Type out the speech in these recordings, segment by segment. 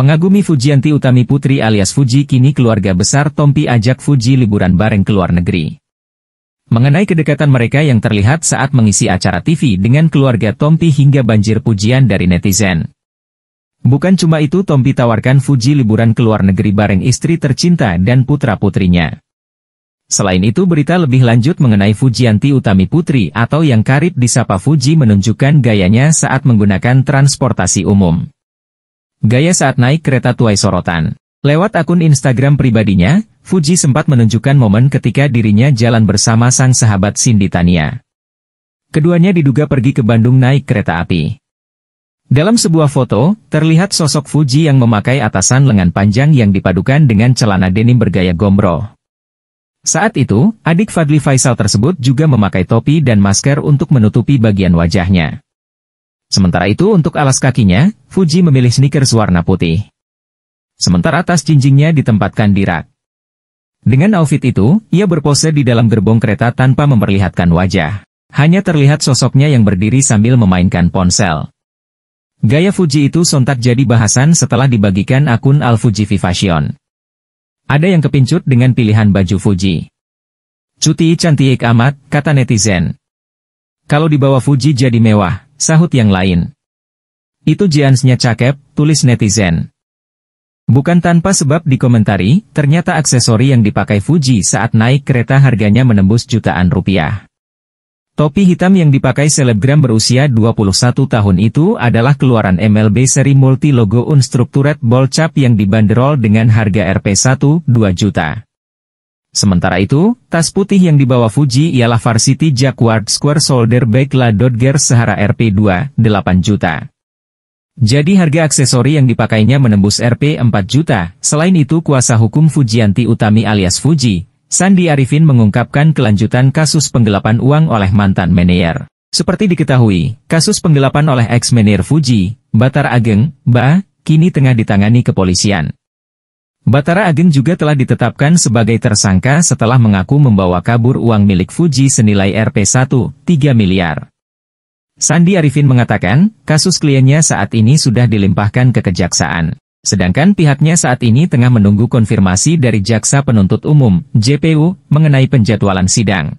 Mengagumi Fujianti Utami Putri alias Fuji kini keluarga besar Tompi ajak Fuji liburan bareng ke luar negeri. Mengenai kedekatan mereka yang terlihat saat mengisi acara TV dengan keluarga Tompi hingga banjir pujian dari netizen. Bukan cuma itu Tompi tawarkan Fuji liburan ke luar negeri bareng istri tercinta dan putra-putrinya. Selain itu berita lebih lanjut mengenai Fujianti Utami Putri atau yang karib disapa Fuji menunjukkan gayanya saat menggunakan transportasi umum. Gaya saat naik kereta tuai sorotan. Lewat akun Instagram pribadinya, Fuji sempat menunjukkan momen ketika dirinya jalan bersama sang sahabat Cindy Tania. Keduanya diduga pergi ke Bandung naik kereta api. Dalam sebuah foto, terlihat sosok Fuji yang memakai atasan lengan panjang yang dipadukan dengan celana denim bergaya gombro. Saat itu, adik Fadli Faisal tersebut juga memakai topi dan masker untuk menutupi bagian wajahnya. Sementara itu untuk alas kakinya, Fuji memilih sneakers warna putih. Sementara atas jinjingnya ditempatkan di rak. Dengan outfit itu, ia berpose di dalam gerbong kereta tanpa memperlihatkan wajah. Hanya terlihat sosoknya yang berdiri sambil memainkan ponsel. Gaya Fuji itu sontak jadi bahasan setelah dibagikan akun Al Fuji Fashion. Ada yang kepincut dengan pilihan baju Fuji. Cuti cantik amat, kata netizen. Kalau dibawa Fuji jadi mewah, sahut yang lain. Itu jeansnya cakep, tulis netizen. Bukan tanpa sebab dikomentari, ternyata aksesori yang dipakai Fuji saat naik kereta harganya menembus jutaan rupiah. Topi hitam yang dipakai selebgram berusia 21 tahun itu adalah keluaran MLB seri multi logo unstructured ball cap yang dibanderol dengan harga rp 1,2 juta. Sementara itu, tas putih yang dibawa Fuji ialah Varsity Jaguar Square solder Bag La Dodger Sahara RP2, 8 juta. Jadi harga aksesori yang dipakainya menembus Rp 4 juta. Selain itu kuasa hukum Fujianti Utami alias Fuji, Sandi Arifin mengungkapkan kelanjutan kasus penggelapan uang oleh mantan manajer. Seperti diketahui, kasus penggelapan oleh ex-manajer Fuji, Batar Ageng, Ba, kini tengah ditangani kepolisian. Batara Ageng juga telah ditetapkan sebagai tersangka setelah mengaku membawa kabur uang milik Fuji senilai rp 1,3 miliar. Sandi Arifin mengatakan, kasus kliennya saat ini sudah dilimpahkan ke kejaksaan. Sedangkan pihaknya saat ini tengah menunggu konfirmasi dari Jaksa Penuntut Umum, JPU, mengenai penjadwalan sidang.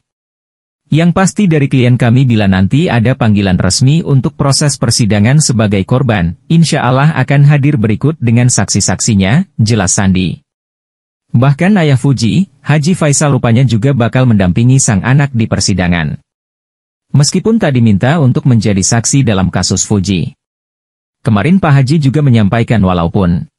Yang pasti dari klien kami bila nanti ada panggilan resmi untuk proses persidangan sebagai korban, insya Allah akan hadir berikut dengan saksi-saksinya, jelas Sandi. Bahkan ayah Fuji, Haji Faisal rupanya juga bakal mendampingi sang anak di persidangan. Meskipun tak diminta untuk menjadi saksi dalam kasus Fuji. Kemarin Pak Haji juga menyampaikan walaupun